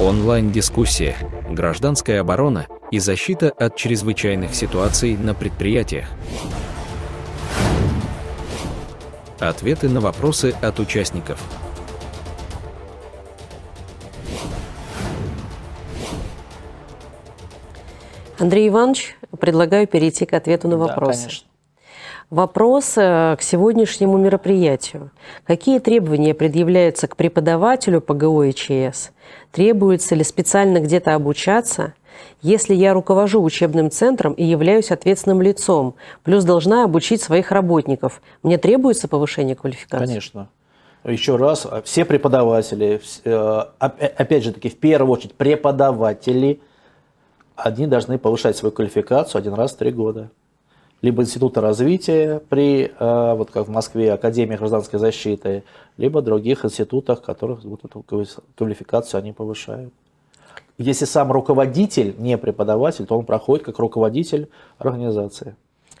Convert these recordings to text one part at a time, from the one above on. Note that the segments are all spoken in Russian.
Онлайн-дискуссия, гражданская оборона и защита от чрезвычайных ситуаций на предприятиях. Ответы на вопросы от участников. Андрей Иванович, предлагаю перейти к ответу на вопросы. Да, конечно. Вопрос к сегодняшнему мероприятию. Какие требования предъявляются к преподавателю ПГО и ЧС? Требуется ли специально где-то обучаться? Если я руковожу учебным центром и являюсь ответственным лицом, плюс должна обучить своих работников, мне требуется повышение квалификации? Конечно. Еще раз, а, все преподаватели, э, э, опять же таки, в первую очередь преподаватели, одни должны повышать свою квалификацию один раз в три года либо института развития при, э, вот как в Москве, Академии гражданской защиты, либо других институтах, которых вот эту квалификацию они повышают. Если сам руководитель не преподаватель, то он проходит как руководитель организации.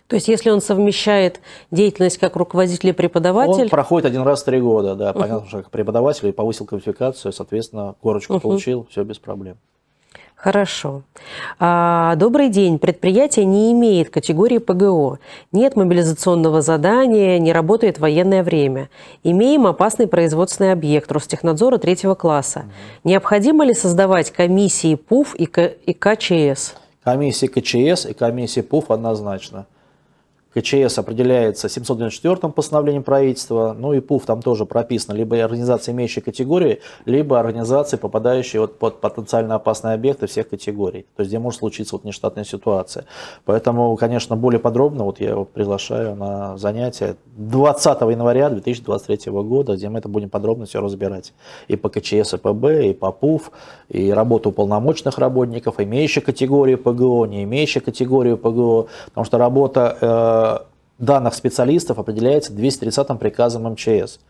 То есть, если он совмещает деятельность как руководитель и преподаватель... Он проходит один раз в три года, да, понятно, uh-huh. что как преподаватель, и повысил квалификацию, соответственно, корочку uh-huh. получил, все без проблем. Хорошо. А, добрый день. Предприятие не имеет категории ПГО. Нет мобилизационного задания, не работает военное время. Имеем опасный производственный объект Ростехнадзора третьего класса. Необходимо ли создавать комиссии ПУФ и, К... и КЧС? Комиссии КЧС и комиссии ПУФ однозначно. КЧС определяется 794 постановлением правительства, ну и ПУФ там тоже прописано, либо организации, имеющие категории, либо организации, попадающие вот под потенциально опасные объекты всех категорий, то есть где может случиться вот нештатная ситуация. Поэтому, конечно, более подробно вот я его приглашаю на занятие 20 января 2023 года, где мы это будем подробно все разбирать и по КЧС, и ПБ, и по ПУФ, и работу полномочных работников, имеющих категорию ПГО, не имеющих категорию ПГО, потому что работа э, Э, данных специалистов определяется 230 приказом МЧС.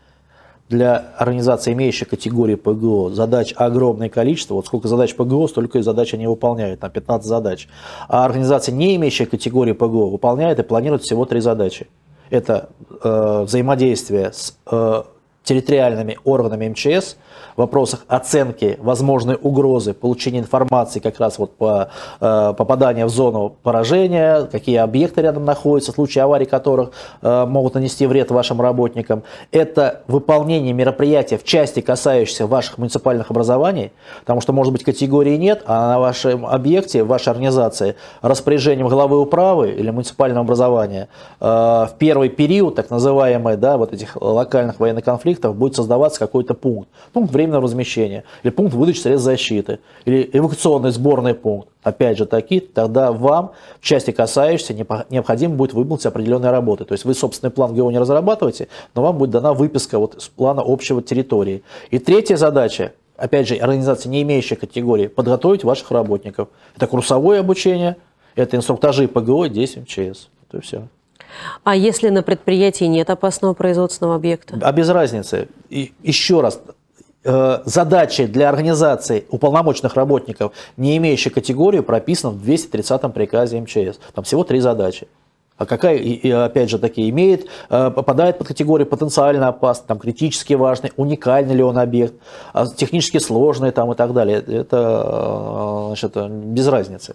Для организации, имеющей категории ПГО, задач огромное количество. Вот сколько задач ПГО, столько и задач они выполняют, там 15 задач. А организация, не имеющая категории ПГО, выполняет и планирует всего три задачи. Это э, взаимодействие с э, территориальными органами МЧС – вопросах оценки возможной угрозы, получения информации как раз вот по э, попаданию в зону поражения, какие объекты рядом находятся, в случае аварии которых э, могут нанести вред вашим работникам. Это выполнение мероприятия в части, касающейся ваших муниципальных образований, потому что, может быть, категории нет, а на вашем объекте, в вашей организации распоряжением главы управы или муниципального образования э, в первый период, так называемый, да, вот этих локальных военных конфликтов будет создаваться какой-то пункт. Пункт ну, времени временного размещения, или пункт выдачи средств защиты, или эвакуационный сборный пункт, опять же такие, тогда вам в части касающейся необходимо будет выполнить определенные работы. То есть вы собственный план ГО не разрабатываете, но вам будет дана выписка вот с плана общего территории. И третья задача, опять же, организация не имеющая категории, подготовить ваших работников. Это курсовое обучение, это инструктажи ПГО, 10 МЧС. Это все. А если на предприятии нет опасного производственного объекта? А без разницы. И еще раз, Э, задачи для организации уполномоченных работников, не имеющих категории, прописано в 230-м приказе МЧС. Там всего три задачи. А какая, и, опять же, таки имеет, э, попадает под категорию потенциально опасный, там, критически важный, уникальный ли он объект, а, технически сложный там, и так далее. Это э, значит, без разницы.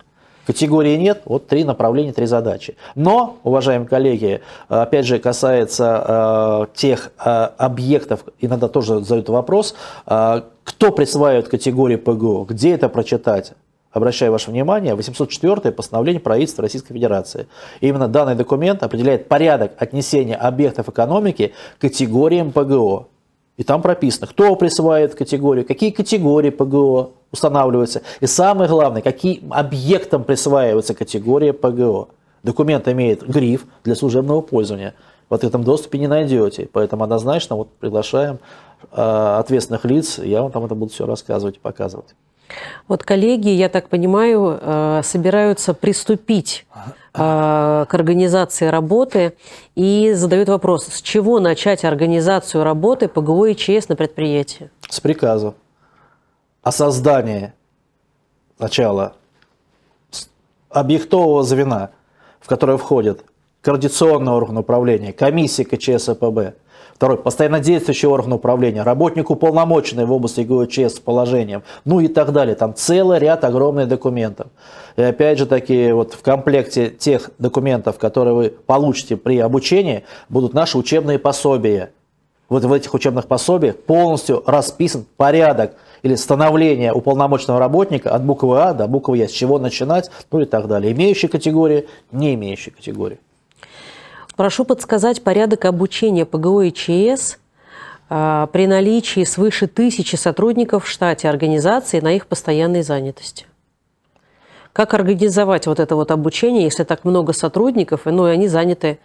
Категории нет, вот три направления, три задачи. Но, уважаемые коллеги, опять же, касается э, тех э, объектов, иногда тоже задают вопрос, э, кто присваивает категории ПГО, где это прочитать? обращаю ваше внимание, 804 постановление правительства Российской Федерации. Именно данный документ определяет порядок отнесения объектов экономики к категориям ПГО. И там прописано, кто присваивает категорию, какие категории ПГО устанавливаются. И самое главное, каким объектом присваивается категория ПГО. Документ имеет гриф для служебного пользования. В этом доступе не найдете. Поэтому однозначно вот приглашаем э, ответственных лиц. Я вам там это буду все рассказывать и показывать. Вот коллеги, я так понимаю, э, собираются приступить э, к организации работы и задают вопрос, с чего начать организацию работы ПГО и ЧС на предприятии? С приказа о а создании начала объектового звена, в которое входят координационный орган управления, комиссия КЧСПБ, Второй, постоянно действующий орган управления, работник уполномоченный в области ГУЧС с положением, ну и так далее. Там целый ряд огромных документов. И опять же такие вот в комплекте тех документов, которые вы получите при обучении, будут наши учебные пособия. Вот в этих учебных пособиях полностью расписан порядок или становление уполномоченного работника от буквы А до буквы Я, с чего начинать, ну и так далее. Имеющие категории, не имеющие категории. Прошу подсказать порядок обучения ПГО и ЧС а, при наличии свыше тысячи сотрудников в штате организации на их постоянной занятости. Как организовать вот это вот обучение, если так много сотрудников, ну и они заняты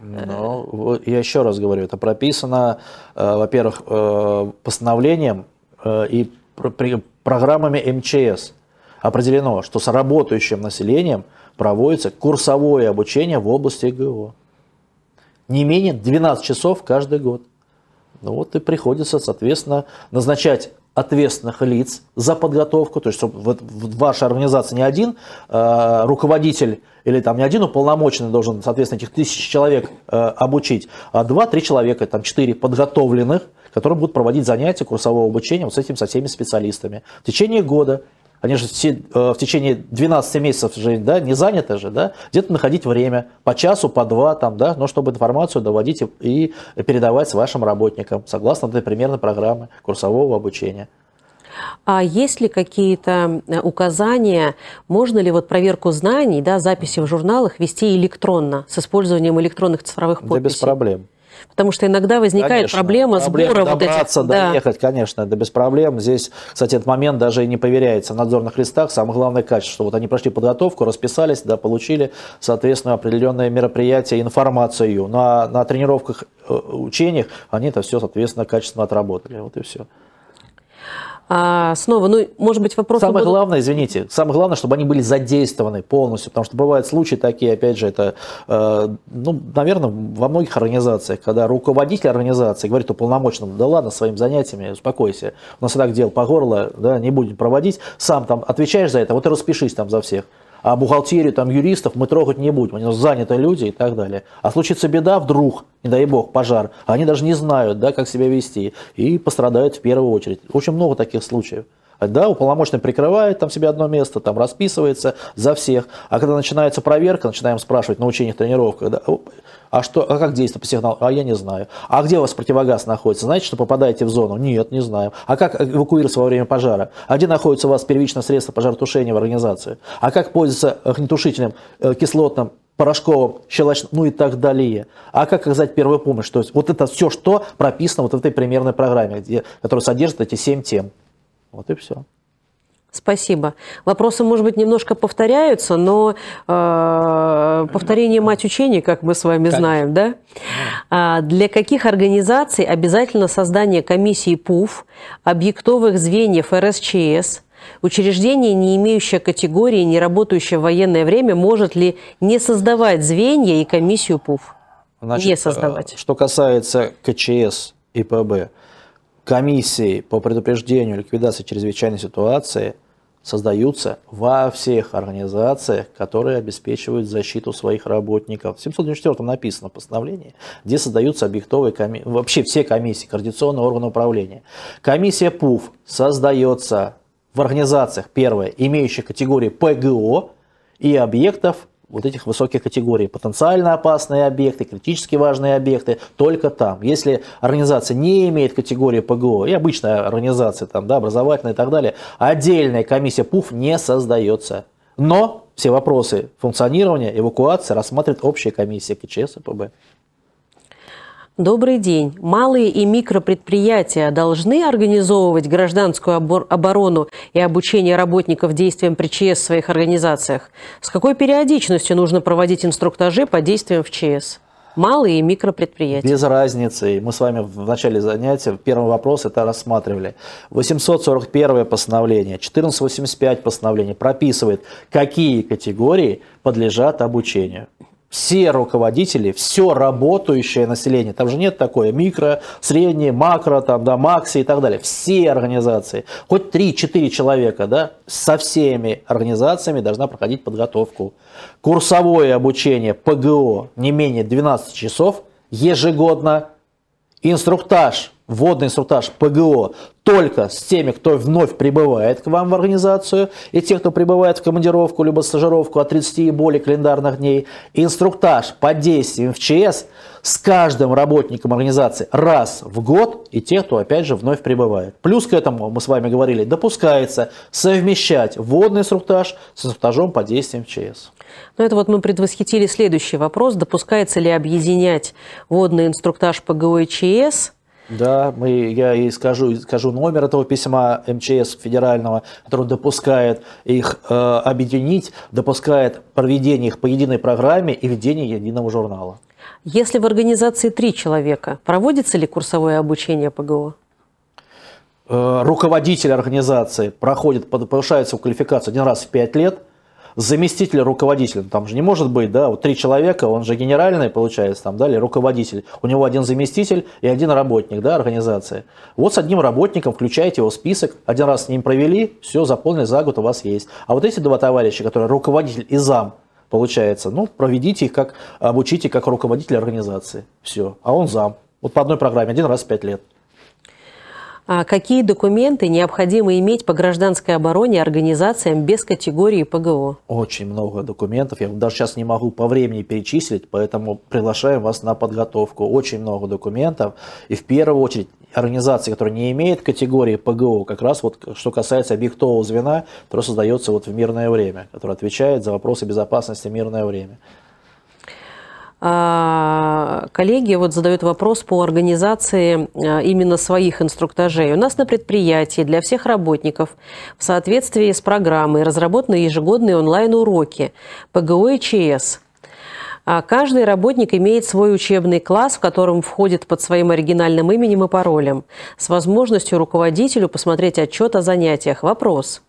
э, ну, я еще раз говорю, это прописано, э, во-первых, э, постановлением и программами МЧС. Определено, что с работающим населением проводится курсовое обучение в области ГО не менее 12 часов каждый год. Ну вот и приходится, соответственно, назначать ответственных лиц за подготовку, то есть чтобы в, в вашей организации не один э, руководитель или там не один уполномоченный должен, соответственно, этих тысяч человек э, обучить, а два-три человека, там четыре подготовленных, которые будут проводить занятия курсового обучения вот с этим со всеми специалистами в течение года они же все, э, в течение 12 месяцев же, да, не заняты же, да, где-то находить время, по часу, по два, там, да, но чтобы информацию доводить и передавать вашим работникам, согласно этой примерной программы курсового обучения. А есть ли какие-то э, указания, можно ли вот проверку знаний, да, записи в журналах вести электронно, с использованием электронных цифровых подписей? Да без проблем. Потому что иногда возникает конечно, проблема сбора вот этих... доехать, да. конечно, да без проблем. Здесь, кстати, этот момент даже и не проверяется в надзорных листах. Самое главное качество, что вот они прошли подготовку, расписались, да, получили, соответственно, определенные мероприятия, информацию. На, ну, на тренировках, э, учениях они это все, соответственно, качественно отработали. Вот и все а, снова, ну, может быть, вопрос... Самое будут... главное, извините, самое главное, чтобы они были задействованы полностью, потому что бывают случаи такие, опять же, это, э, ну, наверное, во многих организациях, когда руководитель организации говорит уполномоченному, да ладно, своим занятиями, успокойся, у нас и так дел по горло, да, не будем проводить, сам там отвечаешь за это, вот и распишись там за всех а бухгалтерию там, юристов мы трогать не будем, они заняты люди и так далее. А случится беда вдруг, не дай бог, пожар, а они даже не знают, да, как себя вести, и пострадают в первую очередь. Очень много таких случаев. Да, уполномоченный прикрывает там себе одно место, там расписывается за всех. А когда начинается проверка, начинаем спрашивать на учениях, тренировках, да, а, что, а как действует сигнал? А я не знаю. А где у вас противогаз находится? Знаете, что попадаете в зону? Нет, не знаю. А как эвакуироваться во время пожара? А где находится у вас первичное средство пожаротушения в организации? А как пользоваться огнетушителем, э, кислотным, порошковым, щелочным, ну и так далее. А как оказать первую помощь? То есть вот это все, что прописано вот в этой примерной программе, где, которая содержит эти семь тем. Вот и все. Спасибо. Вопросы, может быть, немножко повторяются, но э, повторение мать учения, как мы с вами Конечно. знаем, да? А для каких организаций обязательно создание комиссии ПУФ, объектовых звеньев РСЧС, Учреждение, не имеющее категории, не работающее в военное время, может ли не создавать звенья и комиссию ПУФ? Значит, не э, создавать. Что касается КЧС и ПБ, комиссии по предупреждению ликвидации чрезвычайной ситуации создаются во всех организациях, которые обеспечивают защиту своих работников. В 794 написано постановление, где создаются объектовые комиссии, вообще все комиссии, координационные органы управления. Комиссия ПУФ создается в организациях, первое, имеющих категории ПГО и объектов вот этих высоких категорий. Потенциально опасные объекты, критически важные объекты, только там. Если организация не имеет категории ПГО, и обычная организация, там, да, образовательная и так далее, отдельная комиссия ПУФ не создается. Но все вопросы функционирования, эвакуации рассматривает общая комиссия КЧС и ПБ. Добрый день. Малые и микропредприятия должны организовывать гражданскую оборону и обучение работников действиям при ЧС в своих организациях? С какой периодичностью нужно проводить инструктажи по действиям в ЧС? малые и микропредприятия. Без разницы. Мы с вами в начале занятия, в первом это рассматривали. 841 постановление, 1485 постановление прописывает, какие категории подлежат обучению все руководители, все работающее население, там же нет такое микро, среднее, макро, там, да, макси и так далее, все организации, хоть 3-4 человека, да, со всеми организациями должна проходить подготовку. Курсовое обучение ПГО не менее 12 часов ежегодно, инструктаж водный инструктаж ПГО только с теми, кто вновь прибывает к вам в организацию, и те, кто прибывает в командировку либо стажировку от 30 и более календарных дней. Инструктаж по действиям в ЧС с каждым работником организации раз в год, и те, кто опять же вновь прибывает. Плюс к этому, мы с вами говорили, допускается совмещать водный инструктаж с инструктажом по действиям в ЧС. Но ну, это вот мы предвосхитили следующий вопрос. Допускается ли объединять водный инструктаж ПГО и ЧС да, мы, я и скажу, скажу номер этого письма МЧС федерального, который допускает их э, объединить, допускает проведение их по единой программе и введение единого журнала. Если в организации три человека, проводится ли курсовое обучение ПГО? Э, руководитель организации проходит, повышается в квалификацию один раз в пять лет – заместитель руководителя, там же не может быть, да, вот три человека, он же генеральный, получается, там, да, или руководитель, у него один заместитель и один работник, да, организации. Вот с одним работником включаете его в список, один раз с ним провели, все, заполнили за год у вас есть. А вот эти два товарища, которые руководитель и зам, получается, ну, проведите их как, обучите как руководитель организации, все, а он зам. Вот по одной программе, один раз в пять лет. А какие документы необходимо иметь по гражданской обороне организациям без категории ПГО? Очень много документов. Я даже сейчас не могу по времени перечислить, поэтому приглашаем вас на подготовку. Очень много документов. И в первую очередь организации, которые не имеют категории ПГО, как раз вот что касается объектового звена, которое создается вот в мирное время, которое отвечает за вопросы безопасности в мирное время. А, коллеги вот задают вопрос по организации а, именно своих инструктажей. У нас на предприятии для всех работников в соответствии с программой разработаны ежегодные онлайн-уроки ПГО и ЧС – а каждый работник имеет свой учебный класс, в котором входит под своим оригинальным именем и паролем, с возможностью руководителю посмотреть отчет о занятиях. Вопрос.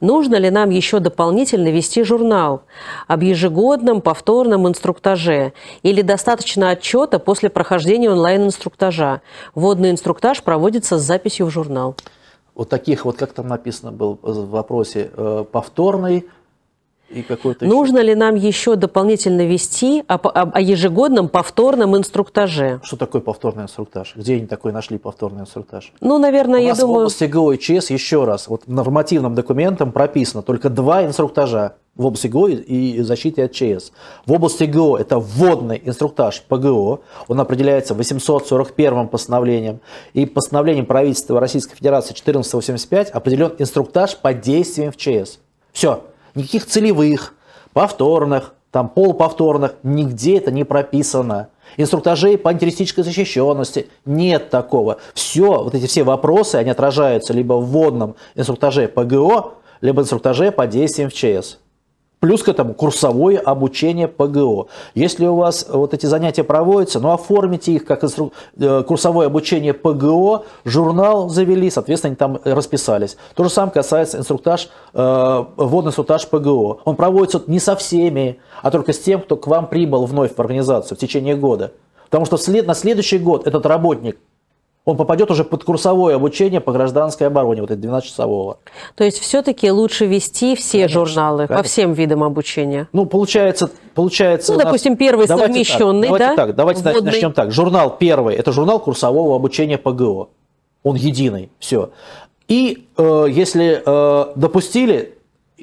Нужно ли нам еще дополнительно вести журнал об ежегодном повторном инструктаже или достаточно отчета после прохождения онлайн-инструктажа? Водный инструктаж проводится с записью в журнал. Вот таких вот, как там написано было в вопросе, э, повторный и Нужно еще... ли нам еще дополнительно вести о, о, о ежегодном повторном инструктаже? Что такое повторный инструктаж? Где они такой нашли повторный инструктаж? Ну, наверное, У я нас думаю... в области ГО и ЧС еще раз, вот нормативным документом прописано только два инструктажа в области ГО и защиты от ЧС. В области ГО это вводный инструктаж по ГО, он определяется 841 постановлением, и постановлением правительства Российской Федерации 1485 определен инструктаж по действиям в ЧС. Все, никаких целевых, повторных, там полповторных, нигде это не прописано. Инструктажей по антитеррористической защищенности нет такого. Все, вот эти все вопросы, они отражаются либо в вводном инструктаже ПГО, либо инструктаже по действиям в ЧС. Плюс к этому курсовое обучение ПГО. Если у вас вот эти занятия проводятся, ну оформите их как инстру... Э, курсовое обучение ПГО, журнал завели, соответственно, они там расписались. То же самое касается инструктаж, э, водный инструктаж ПГО. Он проводится не со всеми, а только с тем, кто к вам прибыл вновь в организацию в течение года. Потому что след... на следующий год этот работник он попадет уже под курсовое обучение по гражданской обороне, вот это 12-часового. То есть все-таки лучше вести все конечно, журналы конечно. по всем видам обучения? Ну, получается... получается ну, допустим, нас... первый давайте совмещенный, так, да? Давайте так, давайте Вводный. начнем так. Журнал первый – это журнал курсового обучения ПГО. Он единый, все. И э, если э, допустили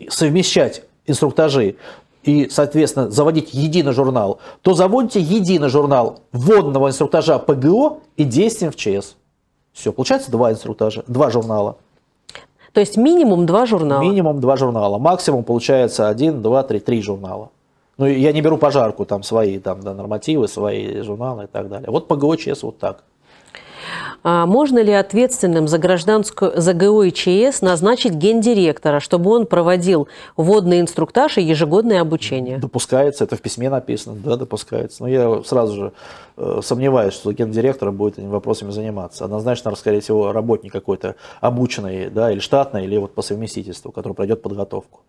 совмещать инструктажи, и, соответственно, заводить единый журнал, то заводите единый журнал вводного инструктажа ПГО и действием в ЧС. Все, получается два инструктажа, два журнала. То есть минимум два журнала? Минимум два журнала. Максимум получается один, два, три, три журнала. Ну, я не беру пожарку, там свои там, да, нормативы, свои журналы и так далее. Вот ПГО ЧС вот так. А можно ли ответственным за гражданскую за ГО и ЧС назначить гендиректора, чтобы он проводил водный инструктаж и ежегодное обучение? Допускается, это в письме написано, да, допускается. Но я сразу же э, сомневаюсь, что гендиректор будет этими вопросами заниматься. Однозначно, скорее всего, работник какой-то обученный, да, или штатный, или вот по совместительству, который пройдет подготовку.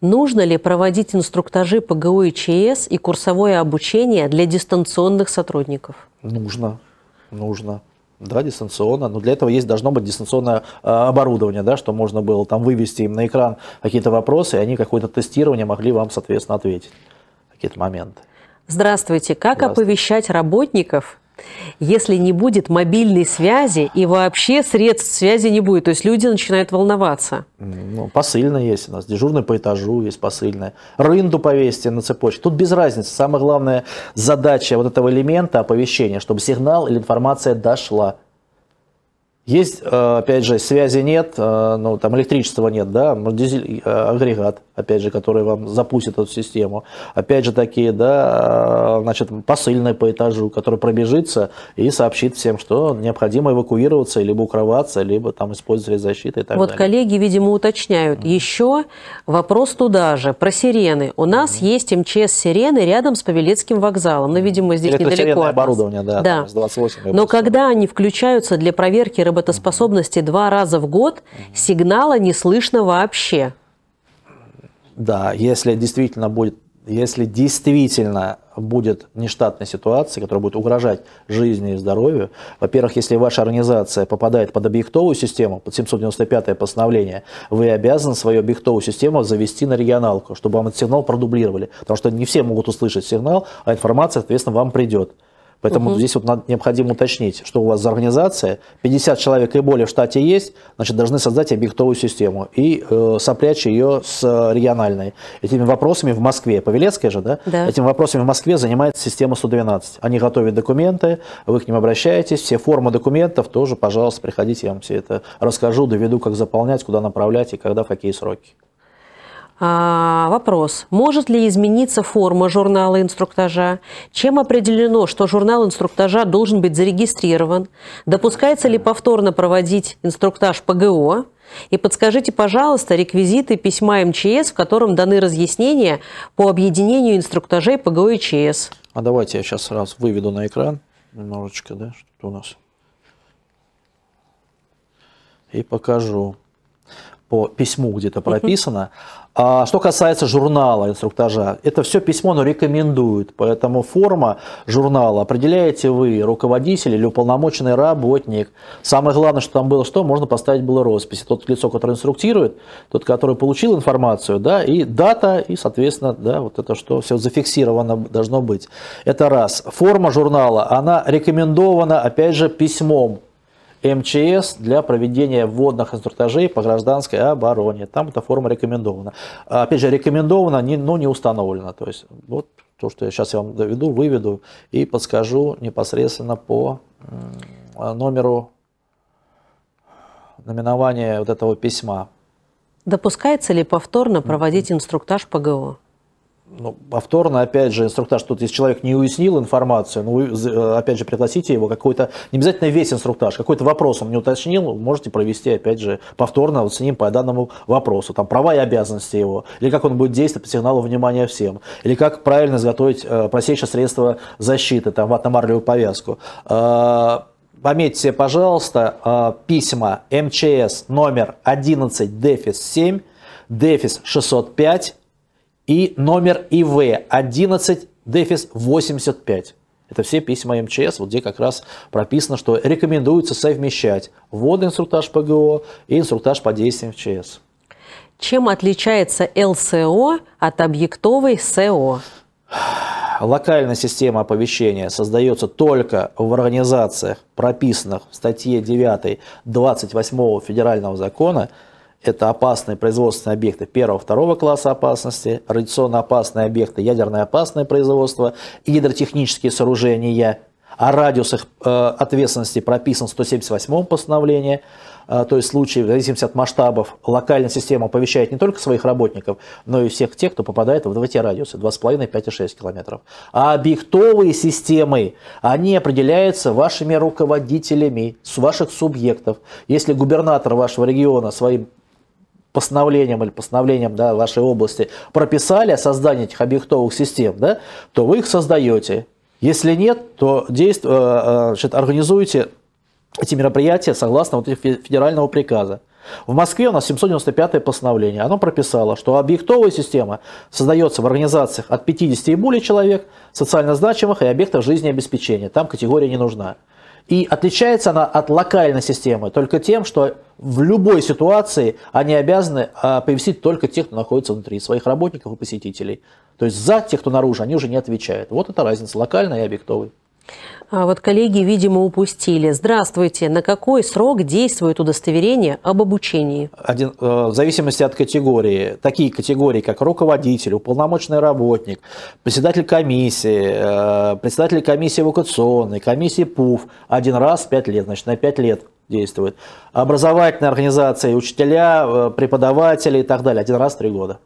Нужно ли проводить инструктажи по ГУ и ЧС и курсовое обучение для дистанционных сотрудников? Нужно, нужно. Да, дистанционно. Но для этого есть должно быть дистанционное э, оборудование, да, что можно было там вывести им на экран какие-то вопросы, и они какое-то тестирование могли вам, соответственно, ответить. Какие-то моменты. Здравствуйте. Как Здравствуйте. оповещать работников если не будет мобильной связи и вообще средств связи не будет. То есть люди начинают волноваться. Ну, посыльная есть у нас, дежурный по этажу есть посыльное, Рынду повесьте на цепочке. Тут без разницы. Самая главная задача вот этого элемента оповещения, чтобы сигнал или информация дошла. Есть, э, опять же, связи нет, э, ну, там электричества нет, да, ну, дизель, э, агрегат, опять же, который вам запустит эту систему. Опять же, такие, да, значит, посыльные по этажу, который пробежится и сообщит всем, что необходимо эвакуироваться, либо укрываться, либо там использовать защиту и так вот далее. Вот коллеги, видимо, уточняют. Mm-hmm. Еще вопрос туда же, про сирены. У нас mm-hmm. есть МЧС-сирены рядом с Павелецким вокзалом, но, видимо, здесь недалеко от нас. оборудование, да, да. Там, 28 Но когда они включаются для проверки рыбы работоспособности два раза в год, сигнала не слышно вообще. Да, если действительно будет, если действительно будет нештатная ситуация, которая будет угрожать жизни и здоровью. Во-первых, если ваша организация попадает под объектовую систему, под 795 постановление, вы обязаны свою объектовую систему завести на регионалку, чтобы вам этот сигнал продублировали. Потому что не все могут услышать сигнал, а информация, соответственно, вам придет. Поэтому угу. здесь вот необходимо уточнить, что у вас за организация. 50 человек и более в штате есть, значит, должны создать объектовую систему и э, сопрячь ее с э, региональной. Этими вопросами в Москве, Павелецкая же, да? да? Этими вопросами в Москве занимается система 112. Они готовят документы, вы к ним обращаетесь, все формы документов тоже, пожалуйста, приходите, я вам все это расскажу, доведу, как заполнять, куда направлять и когда, в какие сроки. А, вопрос. Может ли измениться форма журнала инструктажа? Чем определено, что журнал инструктажа должен быть зарегистрирован? Допускается ли повторно проводить инструктаж ПГО? И подскажите, пожалуйста, реквизиты письма МЧС, в котором даны разъяснения по объединению инструктажей ПГО и ЧС. А давайте я сейчас раз выведу на экран немножечко, да, что у нас. И покажу по письму где-то прописано. А что касается журнала инструктажа, это все письмо, но рекомендует. Поэтому форма журнала определяете вы, руководитель или уполномоченный работник. Самое главное, что там было что, можно поставить было роспись. Тот лицо, которое инструктирует, тот, который получил информацию, да, и дата, и, соответственно, да, вот это что все зафиксировано должно быть. Это раз. Форма журнала, она рекомендована, опять же, письмом МЧС для проведения водных инструктажей по гражданской обороне. Там эта форма рекомендована. Опять же, рекомендована, но не установлена. То есть, вот то, что я сейчас вам доведу, выведу и подскажу непосредственно по номеру номинования вот этого письма. Допускается ли повторно проводить инструктаж по ГО? ну, повторно, опять же, инструктаж, что если человек не уяснил информацию, ну, вы, э, опять же, пригласите его какой-то, не обязательно весь инструктаж, какой-то вопрос он не уточнил, можете провести, опять же, повторно вот с ним по данному вопросу, там, права и обязанности его, или как он будет действовать по сигналу внимания всем, или как правильно изготовить э, простейшее средство защиты, там, ватно-марлевую повязку. Э, пометьте, пожалуйста, э, письма МЧС номер 11 дефис 7 дефис 605 и номер ИВ 11 дефис 85. Это все письма МЧС, вот где как раз прописано, что рекомендуется совмещать вводный инструктаж ПГО и инструктаж по действиям МЧС. Чем отличается ЛСО от объектовой СО? Локальная система оповещения создается только в организациях, прописанных в статье 9 28 федерального закона – это опасные производственные объекты первого-второго класса опасности, радиационно опасные объекты, ядерное опасное производство, гидротехнические сооружения. О радиусах э, ответственности прописан в 178 постановлении, э, то есть в случае, в зависимости от масштабов, локальная система оповещает не только своих работников, но и всех тех, кто попадает в эти радиусы 2,5, 5 и 6 километров. А объектовые системы, они определяются вашими руководителями, с ваших субъектов. Если губернатор вашего региона своим постановлением или постановлением да, вашей области прописали создание этих объектовых систем, да, то вы их создаете. Если нет, то действ... Э, э, значит, организуете эти мероприятия согласно вот этих федерального приказа. В Москве у нас 795 постановление. Оно прописало, что объектовая система создается в организациях от 50 и более человек, социально значимых и объектов жизнеобеспечения. Там категория не нужна. И отличается она от локальной системы только тем, что в любой ситуации они обязаны а, повесить только тех, кто находится внутри, своих работников и посетителей. То есть за тех, кто наружу, они уже не отвечают. Вот эта разница локальной и объектовой. А вот коллеги, видимо, упустили. Здравствуйте. На какой срок действует удостоверение об обучении? Один, э, в зависимости от категории. Такие категории, как руководитель, уполномоченный работник, председатель комиссии, э, председатель комиссии эвакуационной, комиссии ПУФ, один раз в 5 лет, значит, на 5 лет действует. Образовательные организации, учителя, э, преподаватели и так далее, один раз в 3 года.